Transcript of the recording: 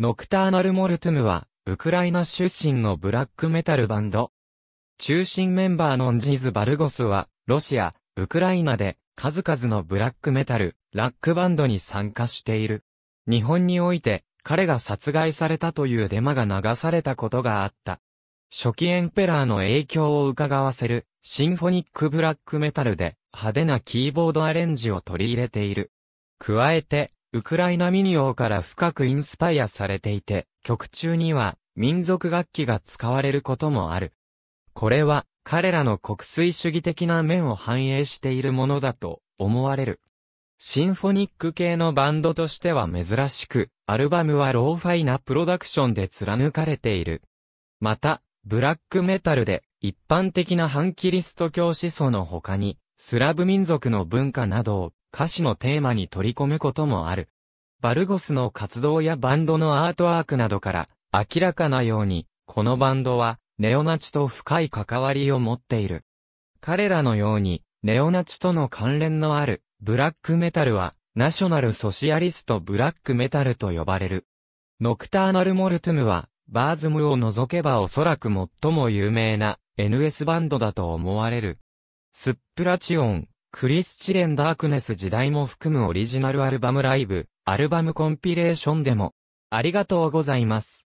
ノクターナル・モルトゥムは、ウクライナ出身のブラックメタルバンド。中心メンバーのンジーズ・バルゴスは、ロシア、ウクライナで、数々のブラックメタル、ラックバンドに参加している。日本において、彼が殺害されたというデマが流されたことがあった。初期エンペラーの影響を伺わせる、シンフォニックブラックメタルで、派手なキーボードアレンジを取り入れている。加えて、ウクライナミオーから深くインスパイアされていて、曲中には民族楽器が使われることもある。これは彼らの国粋主義的な面を反映しているものだと思われる。シンフォニック系のバンドとしては珍しく、アルバムはローファイなプロダクションで貫かれている。また、ブラックメタルで一般的な反キリスト教思想の他に、スラブ民族の文化などを歌詞のテーマに取り込むこともある。バルゴスの活動やバンドのアートワークなどから明らかなように、このバンドはネオナチと深い関わりを持っている。彼らのようにネオナチとの関連のあるブラックメタルはナショナルソシアリストブラックメタルと呼ばれる。ノクターナルモルトゥムはバーズムを除けばおそらく最も有名な NS バンドだと思われる。スップラチオン、クリスチレン・ダークネス時代も含むオリジナルアルバムライブ、アルバムコンピレーションでも、ありがとうございます。